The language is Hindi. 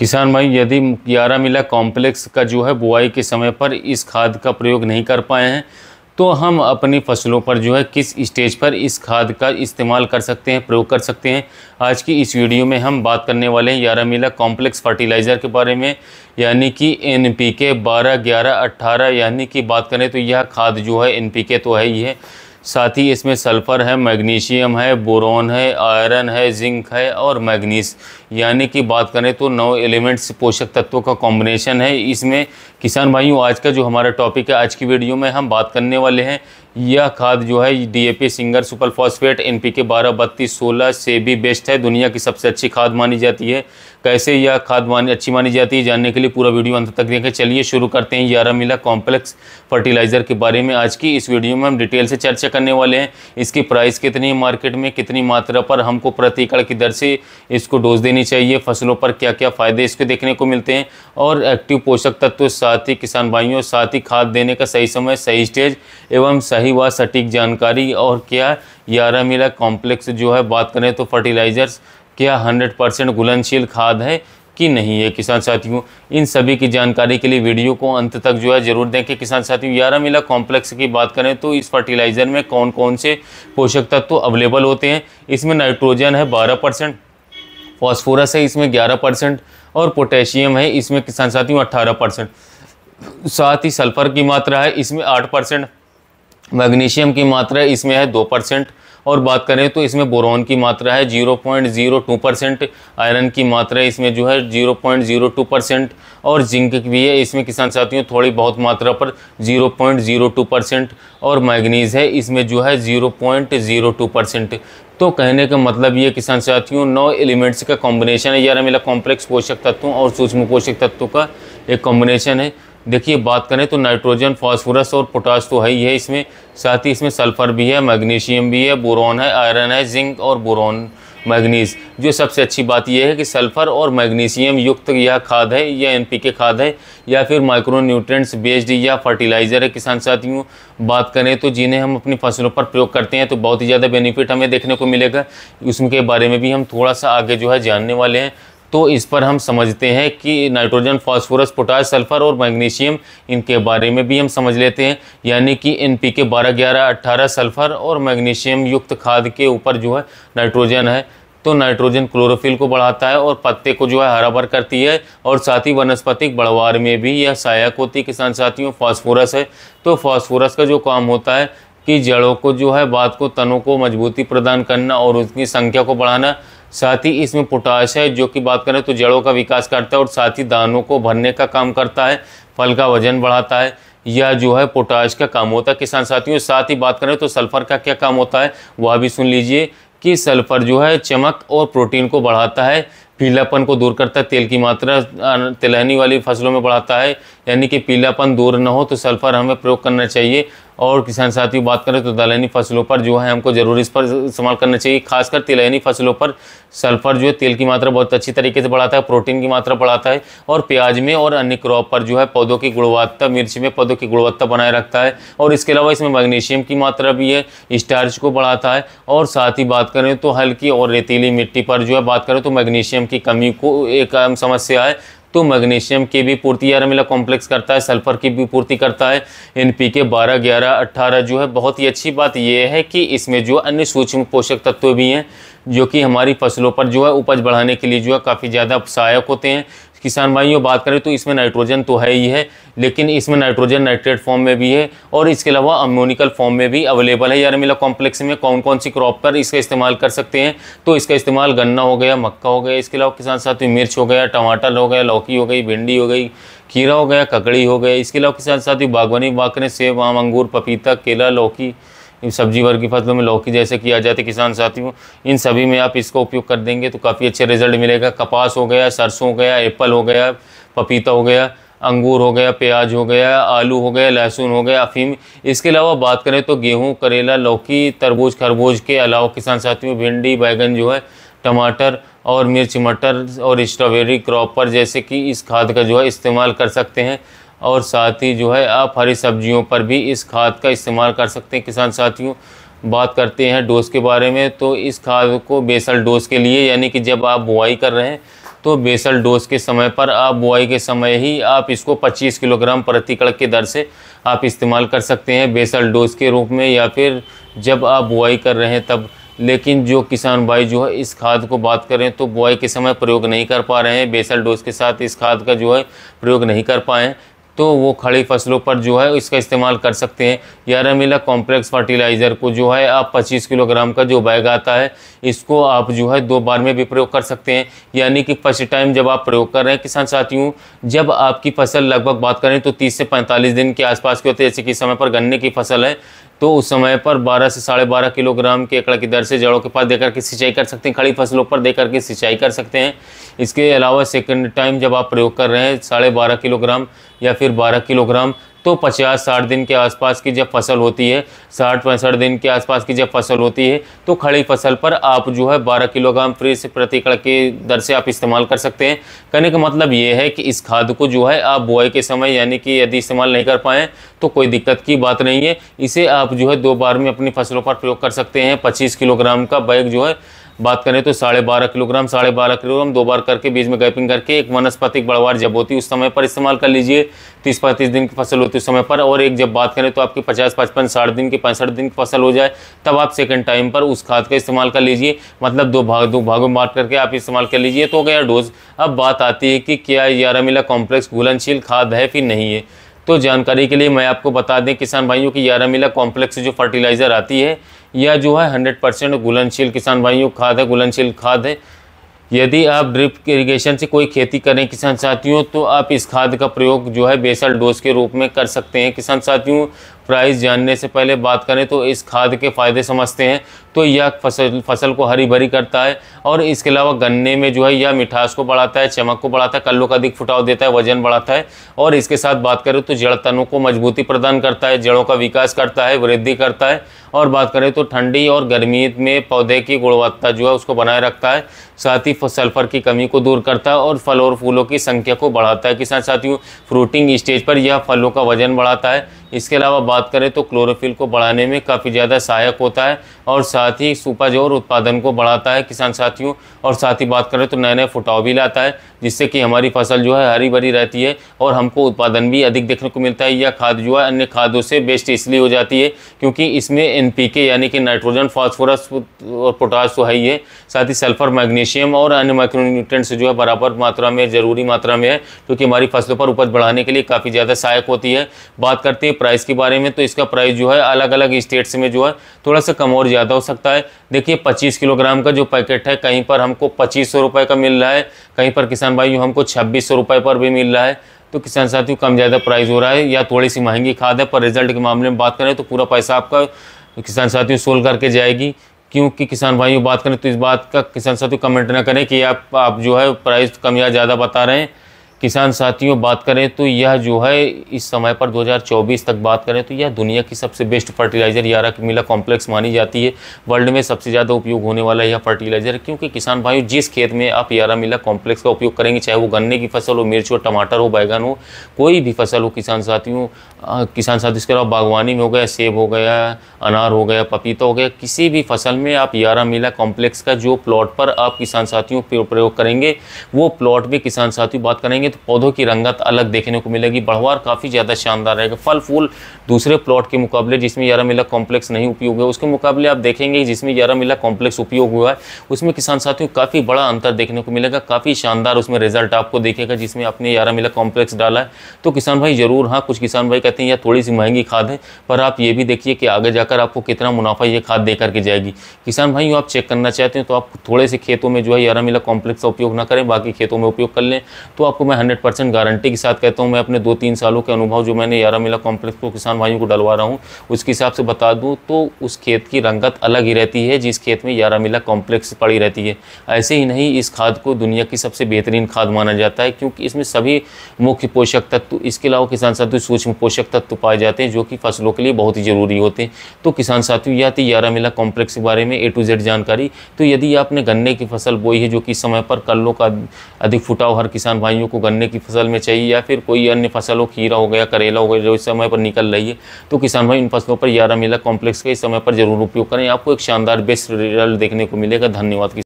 किसान भाई यदि ग्यारह मिला कॉम्प्लेक्स का जो है बुआई के समय पर इस खाद का प्रयोग नहीं कर पाए हैं तो हम अपनी फसलों पर जो है किस स्टेज पर इस खाद का इस्तेमाल कर सकते हैं प्रयोग कर सकते हैं आज की इस वीडियो में हम बात करने वाले हैं ग्यारह मिला कॉम्प्लेक्स फर्टिलाइज़र के बारे में यानी कि एन पी के बारह ग्यारह अट्ठारह यानी कि बात करें तो यह खाद जो है एन पी के तो है ही है साथ ही इसमें सल्फ़र है मैग्नीशियम है बोरोन है आयरन है जिंक है और मैग्नीस यानी कि बात करें तो नौ एलिमेंट्स पोषक तत्वों का कॉम्बिनेशन है इसमें किसान भाइयों आज का जो हमारा टॉपिक है आज की वीडियो में हम बात करने वाले हैं यह खाद जो है DAP single super phosphate NPK 12 बत्तीस सोलह से भी बेस्ट है दुनिया की सबसे अच्छी खाद मानी जाती है कैसे यह खाद मानी अच्छी मानी जाती है जानने के लिए पूरा वीडियो अंत तक देखें चलिए शुरू करते हैं यारह मिला कॉम्प्लेक्स फर्टिलाइज़र के बारे में आज की इस वीडियो में हम डिटेल से चर्चा करने वाले हैं इसकी प्राइस कितनी है मार्केट में कितनी मात्रा पर हमको प्रति एकड़ की दर से इसको डोज देनी चाहिए फसलों पर क्या क्या फ़ायदे इसके देखने को मिलते हैं और एक्टिव पोषक तत्व साथ ही किसान भाइयों साथ ही खाद देने का सही समय सही स्टेज एवं सही सही व सटीक जानकारी और क्या यारा मिला कॉम्प्लेक्स जो है बात करें तो फर्टिलाइजर्स क्या 100 परसेंट घुलनशील खाद है कि नहीं है किसान साथियों इन सभी की जानकारी के लिए वीडियो को अंत तक जो है जरूर देखें किसान साथियों यारा मिला कॉम्प्लेक्स की बात करें तो इस फर्टिलाइज़र में कौन कौन से पोषक तत्व तो अवेलेबल होते हैं इसमें नाइट्रोजन है बारह परसेंट फॉस्फोरस है इसमें ग्यारह परसेंट और पोटेशियम है इसमें किसान साथियों अट्ठारह परसेंट साथ ही सल्फर की मात्रा है इसमें आठ परसेंट मैग्नीशियम की मात्रा इसमें है दो परसेंट और बात करें तो इसमें बोरोन की मात्रा है zero point zero two percent iron की मात्रा इसमें जो है zero point zero two percent और जिंक भी है इसमें किसान साथियों थोड़ी बहुत मात्रा पर zero point zero two percent और मैग्नीज है इसमें जो है zero point zero two percent तो कहने का मतलब ये किसान साथियों नौ एलिमेंट्स का कॉम्बिनेशन है यार मिला कॉम्प्लेक्स पोषक तत्वों और सूक्ष्म पोषक तत्वों का एक कॉम्बिनेशन है देखिए बात करें तो नाइट्रोजन फास्फोरस और पोटास तो है ही है इसमें साथ ही इसमें सल्फ़र भी है मैग्नीशियम भी है बोरॉन है आयरन है जिंक और बोरॉन मैग्नीज जो सबसे अच्छी बात यह है कि सल्फ़र और मैग्नीशियम युक्त यह खाद है या एनपीके खाद है या फिर माइक्रो न्यूट्रेंट्स बेस्ड या फर्टिलाइज़र है किसान साथियों बात करें तो जिन्हें हम अपनी फसलों पर प्रयोग करते हैं तो बहुत ही ज़्यादा बेनिफिट हमें देखने को मिलेगा उसके बारे में भी हम थोड़ा सा आगे जो है जानने वाले हैं तो इस पर हम समझते हैं कि नाइट्रोजन फास्फोरस पोटास सल्फर और मैग्नीशियम इनके बारे में भी हम समझ लेते हैं यानी कि एन पी के बारह ग्यारह अट्ठारह सल्फर और मैग्नीशियम युक्त खाद के ऊपर जो है नाइट्रोजन है तो नाइट्रोजन क्लोरोफिल को बढ़ाता है और पत्ते को जो है हरा भर करती है और साथ ही वनस्पतिक बढ़वार में भी यह सहायक होती है किसान साथियों फास्फोरस है तो फास्फोरस का जो काम होता है कि जड़ों को जो है बात को तनों को मजबूती प्रदान करना और उसकी संख्या को बढ़ाना साथ ही इसमें पोटाश है जो कि बात करें तो जड़ों का विकास करता है और साथ ही दानों को भरने का काम करता है फल का वजन बढ़ाता है यह जो है पोटाश का काम होता है किसान साथियों साथ ही बात करें तो सल्फ़र का क्या काम होता है वह भी सुन लीजिए कि सल्फ़र जो है चमक और प्रोटीन को बढ़ाता है पीलापन को दूर करता है तेल की मात्रा तिलहनी वाली फसलों में बढ़ाता है यानी कि पीलापन दूर न हो तो सल्फ़र हमें प्रयोग करना चाहिए और किसान साथियों बात करें तो दलहनी फसलों पर जो है हमको ज़रूर इस पर इस्तेमाल करना चाहिए खासकर तिलहनी फसलों पर सल्फर जो है तेल की मात्रा बहुत अच्छी तरीके से बढ़ाता है प्रोटीन की मात्रा बढ़ाता है और प्याज में और अन्य क्रॉप पर जो है पौधों की गुणवत्ता मिर्च में पौधों की गुणवत्ता बनाए रखता है और इसके अलावा इसमें मैग्नीशियम की मात्रा भी है स्टार्च को बढ़ाता है और साथ ही बात करें तो हल्की और रेतीली मिट्टी पर जो है बात करें तो मैग्नीशियम की कमी को एक अहम समस्या है तो मैग्नीशियम की भी पूर्ति मिला कॉम्प्लेक्स करता है सल्फर की भी पूर्ति करता है एन पी के बारह ग्यारह अट्ठारह जो है बहुत ही अच्छी बात यह है कि इसमें जो अन्य सूक्ष्म पोषक तत्व भी हैं जो कि हमारी फसलों पर जो है उपज बढ़ाने के लिए जो है काफ़ी ज़्यादा सहायक होते हैं किसान भाइयों बात करें तो इसमें नाइट्रोजन तो है ही है लेकिन इसमें नाइट्रोजन नाइट्रेट फॉर्म में भी है और इसके अलावा अमोनिकल फॉर्म में भी अवेलेबल है यार मिला कॉम्प्लेक्स में कौन कौन सी क्रॉप पर इसका इस्तेमाल कर सकते हैं तो इसका इस्तेमाल गन्ना हो गया मक्का हो गया इसके अलावा किसान साथ ही मिर्च हो गया टमाटर हो गया लौकी हो गई भिंडी हो गई खीरा हो गया ककड़ी हो गया इसके अलावा किसान साथ ही बागवानी बाकरें करें सेब आम अंगूर पपीता केला लौकी इन सब्जी वर्ग की फसलों में लौकी जैसे किया जाता तो है किसान साथियों इन सभी में आप इसका उपयोग कर देंगे तो काफ़ी अच्छे रिजल्ट मिलेगा कपास हो गया सरसों हो गया एप्पल हो गया पपीता हो गया अंगूर हो गया प्याज हो गया आलू हो गया लहसुन हो गया अफीम इसके अलावा बात करें तो गेहूँ करेला लौकी तरबूज खरबूज के अलावा किसान साथियों भिंडी बैगन जो है टमाटर और मिर्च मटर और स्ट्रॉबेरी क्रॉपर जैसे कि इस खाद का जो है इस्तेमाल कर सकते हैं और साथ ही जो है आप हरी सब्जियों पर भी इस खाद का इस्तेमाल कर सकते हैं किसान साथियों बात करते हैं डोज के बारे में तो इस खाद को बेसल डोज के लिए यानी कि जब आप बुआई कर रहे हैं तो बेसल डोज के समय पर आप बुआई के समय ही आप इसको 25 किलोग्राम प्रति कड़क के दर से आप इस्तेमाल कर सकते हैं बेसल डोज के रूप में या फिर जब आप बुआई कर रहे हैं तब लेकिन जो किसान भाई जो है इस खाद को बात करें तो बुआई के समय प्रयोग नहीं कर पा रहे हैं बेसल डोज के साथ इस खाद का जो है प्रयोग नहीं कर पाए तो वो खड़ी फसलों पर जो है इसका इस्तेमाल कर सकते हैं ग्यारह मिला कॉम्प्लेक्स फर्टिलाइज़र को जो है आप 25 किलोग्राम का जो बैग आता है इसको आप जो है दो बार में भी प्रयोग कर सकते हैं यानी कि फर्स्ट टाइम जब आप प्रयोग कर रहे हैं किसान साथियों जब आपकी फसल लगभग बात करें तो तीस से पैंतालीस दिन के आसपास के होते हैं जैसे कि समय पर गन्ने की फसल है तो उस समय पर 12 से साढ़े बारह किलोग्राम के एकड़ की दर से जड़ों के पास देकर के सिंचाई कर सकते हैं खड़ी फसलों पर देकर के सिंचाई कर सकते हैं इसके अलावा सेकंड टाइम जब आप प्रयोग कर रहे हैं साढ़े बारह किलोग्राम या फिर फिर 12 किलोग्राम तो 50-60 दिन के आसपास की जब फसल होती है साठ पैंसठ दिन के आसपास की जब फसल होती है तो खड़ी फसल पर आप जो है 12 किलोग्राम फ्री से प्रति एकड़ की दर से आप इस्तेमाल कर सकते हैं कहने का मतलब ये है कि इस खाद को जो है आप बुआई के समय यानी कि यदि इस्तेमाल नहीं कर पाएँ तो कोई दिक्कत की बात नहीं है इसे आप जो है दो बार में अपनी फसलों पर प्रयोग कर सकते हैं पच्चीस किलोग्राम का बैग जो है बात करें तो साढ़े बारह किलोग्राम साढ़े बारह किलोग्राम दो बार करके बीच में गैपिंग करके एक वनस्पतिक बढ़वार जब होती है उस समय पर इस्तेमाल कर लीजिए तीस पैंतीस दिन की फसल होती है उस समय पर और एक जब बात करें तो आपकी पचास पचपन साठ दिन की पैंसठ दिन की फसल हो जाए तब आप सेकेंड टाइम पर उस खाद का इस्तेमाल कर लीजिए मतलब दो भाग दो भागों में बांट करके आप इस्तेमाल कर लीजिए तो गया डोज अब बात आती है कि क्या यारामिला कॉम्प्लेक्स घुलनशील खाद है कि नहीं है तो जानकारी के लिए मैं आपको बता दें किसान भाइयों की यारामीला कॉम्प्लेक्स जो फर्टिलाइज़र आती है या जो है हंड्रेड परसेंट घुलनशील किसान भाइयों खाद है घुलनशील खाद है यदि आप ड्रिप इरिगेशन से कोई खेती करें किसान साथियों तो आप इस खाद का प्रयोग जो है बेसल डोज के रूप में कर सकते हैं किसान साथियों प्राइस जानने से पहले बात करें तो इस खाद के फ़ायदे समझते हैं तो यह फसल फसल को हरी भरी करता है और इसके अलावा गन्ने में जो है यह मिठास को बढ़ाता है चमक को बढ़ाता है कल्लों का अधिक फुटाव देता है वजन बढ़ाता है और इसके साथ बात करें तो जड़ तनों को मजबूती प्रदान करता है जड़ों का विकास करता है वृद्धि करता है और बात करें तो ठंडी और गर्मी में पौधे की गुणवत्ता जो है उसको बनाए रखता है साथ ही सल्फर की कमी को दूर करता है और फल और फूलों की संख्या को बढ़ाता है किसान साथियों फ्रूटिंग स्टेज पर यह फलों का वजन बढ़ाता है इसके अलावा बात करें तो क्लोरोफिल को बढ़ाने में काफ़ी ज़्यादा सहायक होता है और साथ ही उपज और उत्पादन को बढ़ाता है किसान साथियों और साथ ही बात करें तो नए नए फुटाव भी लाता है जिससे कि हमारी फसल जो है हरी भरी रहती है और हमको उत्पादन भी अधिक देखने को मिलता है यह खाद जो है अन्य खादों से बेस्ट इसलिए हो जाती है क्योंकि इसमें एन यानी कि नाइट्रोजन फॉस्फोरस और पोटास तो है ही है साथ ही सल्फर मैग्नीशियम और अन्य माइक्रोन्यूट्रेंट्स जो है बराबर मात्रा में ज़रूरी मात्रा में है क्योंकि हमारी फसलों पर उपज बढ़ाने के लिए काफ़ी ज़्यादा सहायक होती है बात करते हैं प्राइस के बारे में तो इसका प्राइस जो है अलग अलग स्टेट्स में जो है थोड़ा सा कम और ज़्यादा हो सकता है देखिए पच्चीस किलोग्राम का जो पैकेट है कहीं पर हमको पच्चीस सौ का मिल रहा है कहीं पर किसान भाई हमको छब्बीस सौ पर भी मिल रहा है तो किसान साथियों कम ज़्यादा प्राइस हो रहा है या थोड़ी सी महंगी खाद है पर रिजल्ट के मामले में बात करें तो पूरा पैसा आपका किसान साथियों सोल्व करके जाएगी क्योंकि किसान भाइयों बात करें तो इस बात का किसान साथियों कमेंट ना करें कि आप आप जो है प्राइस कम या ज़्यादा बता रहे हैं किसान साथियों बात करें तो यह जो है इस समय पर 2024 तक बात करें तो यह दुनिया की सबसे बेस्ट फर्टिलाइज़र यारा मिला कॉम्प्लेक्स मानी जाती है वर्ल्ड में सबसे ज़्यादा उपयोग होने वाला यह फर्टिलाइज़र क्योंकि किसान भाइयों जिस खेत में आप यारा मिला कॉम्प्लेक्स का उपयोग करेंगे चाहे वो गन्ने की फसल हो मिर्च हो टमाटर हो बैगन हो कोई भी फसल हो किसान साथियों किसान साथी इसके अलावा बागवानी में हो गया सेब हो गया अनार हो गया पपीता हो गया किसी भी फसल में आप यारा मिला कॉम्प्लेक्स का जो प्लॉट पर आप किसान साथियों प्रयोग करेंगे वो प्लॉट भी किसान साथियों बात करेंगे तो पौधों की रंगत अलग देखने को मिलेगी बढ़वार काफ़ी ज़्यादा शानदार रहेगा फल फूल दूसरे प्लॉट के मुकाबले जिसमें यारा मिला कॉम्प्लेक्स नहीं उपयोग है उसके मुकाबले आप देखेंगे जिसमें यारा मिला कॉम्प्लेक्स उपयोग हुआ है उसमें किसान साथियों काफ़ी बड़ा अंतर देखने को मिलेगा काफ़ी शानदार उसमें रिजल्ट आपको देखेगा जिसमें आपने यारा मिला कॉम्प्लेक्स डाला है तो किसान भाई ज़रूर हाँ कुछ किसान भाई कहते हैं यार थोड़ी सी महंगी खाद है पर आप ये भी देखिए कि आगे जाकर आपको कितना मुनाफा ये खाद दे करके जाएगी किसान भाई आप चेक करना चाहते हैं तो आप थोड़े से खेतों में जो है यारा मिला कॉम्प्लेक्स का उपयोग ना करें बाकी खेतों में उपयोग कर लें तो आपको मैं हंड्रेड परसेंट गारंटी के साथ कहता हूँ मैं अपने दो तीन सालों के अनुभव जो मैंने यारह मिला कॉम्प्लेक्स को किसान भाइयों को डलवा रहा हूँ उसके हिसाब से बता दूँ तो उस खेत की रंगत अलग ही रहती है जिस खेत में यारह मिला कॉम्प्लेक्स पड़ी रहती है ऐसे ही नहीं इस खाद को दुनिया की सबसे बेहतरीन खाद माना जाता है क्योंकि इसमें सभी मुख्य पोषक तत्व इसके अलावा किसान साथियों सूक्ष्म पोषक तत्व पाए जाते हैं जो कि फसलों के लिए बहुत ही ज़रूरी होते हैं तो किसान साथियों या तो यारह मिला कॉम्प्लेक्स के बारे में ए टू जेड जानकारी तो यदि आपने गन्ने की फसल बोई है जो कि समय पर कल्लों का अधिक फुटाव हर किसान भाइयों को गन्ने की फसल में चाहिए या फिर कोई अन्य फसल हो खीरा हो गया करेला हो गया जो इस समय पर निकल रही है तो किसान भाई इन फसलों पर ग्यारह मेला कॉम्प्लेक्स का इस समय पर जरूर उपयोग करें आपको एक शानदार बेस्ट रिजल्ट देखने को मिलेगा धन्यवाद